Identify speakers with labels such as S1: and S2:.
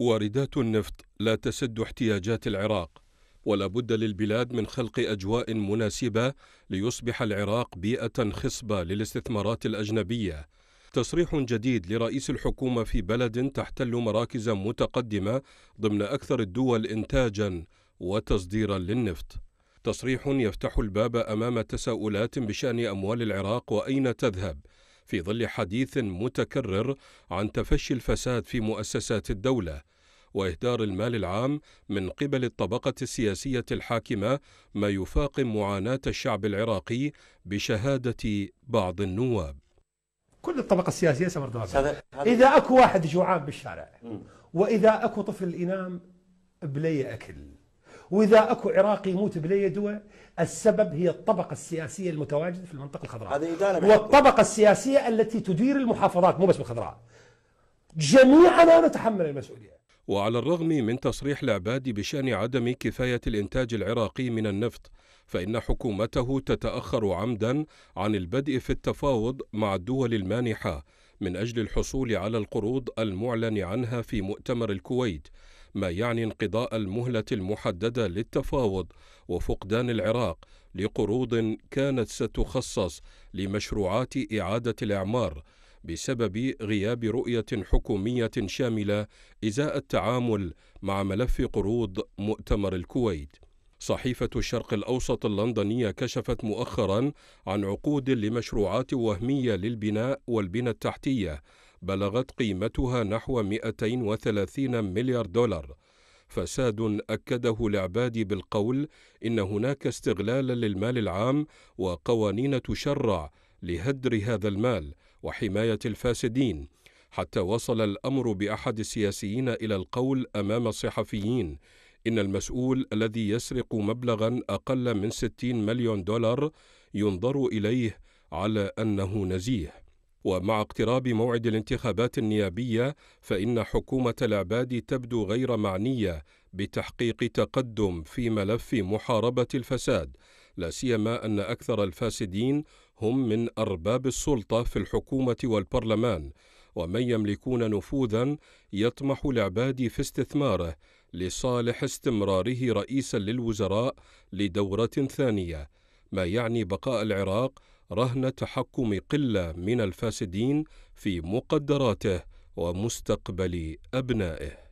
S1: واردات النفط لا تسد احتياجات العراق ولا بد للبلاد من خلق اجواء مناسبه ليصبح العراق بيئه خصبه للاستثمارات الاجنبيه تصريح جديد لرئيس الحكومه في بلد تحتل مراكز متقدمه ضمن اكثر الدول انتاجا وتصديرا للنفط تصريح يفتح الباب امام تساؤلات بشان اموال العراق واين تذهب في ظل حديث متكرر عن تفشي الفساد في مؤسسات الدولة وإهدار المال العام من قبل الطبقة السياسية الحاكمة ما يفاقم معاناة الشعب العراقي بشهادة بعض النواب
S2: كل الطبقة السياسية سمردوها إذا أكو واحد جوعان بالشارع وإذا أكو طفل ينام بلي أكل واذا اكو عراقي يموت بلا يدوى السبب هي الطبقه السياسيه المتواجده في المنطقه الخضراء هذه والطبقه السياسيه التي تدير المحافظات مو بس بالخضراء جميعنا نتحمل المسؤوليه
S1: وعلى الرغم من تصريح العبادي بشان عدم كفايه الانتاج العراقي من النفط فإن حكومته تتأخر عمدا عن البدء في التفاوض مع الدول المانحة من أجل الحصول على القروض المعلن عنها في مؤتمر الكويت ما يعني انقضاء المهلة المحددة للتفاوض وفقدان العراق لقروض كانت ستخصص لمشروعات إعادة الإعمار بسبب غياب رؤية حكومية شاملة إزاء التعامل مع ملف قروض مؤتمر الكويت. صحيفة الشرق الأوسط اللندنية كشفت مؤخرا عن عقود لمشروعات وهمية للبناء والبنى التحتية بلغت قيمتها نحو 230 مليار دولار فساد أكده العبادي بالقول إن هناك استغلالا للمال العام وقوانين تشرع لهدر هذا المال وحماية الفاسدين حتى وصل الأمر بأحد السياسيين إلى القول أمام الصحفيين إن المسؤول الذي يسرق مبلغا أقل من 60 مليون دولار ينظر إليه على أنه نزيه ومع اقتراب موعد الانتخابات النيابيه فان حكومه العباد تبدو غير معنيه بتحقيق تقدم في ملف محاربه الفساد لا سيما ان اكثر الفاسدين هم من ارباب السلطه في الحكومه والبرلمان ومن يملكون نفوذا يطمح العباد في استثماره لصالح استمراره رئيسا للوزراء لدوره ثانيه ما يعني بقاء العراق رهن تحكم قلة من الفاسدين في مقدراته ومستقبل أبنائه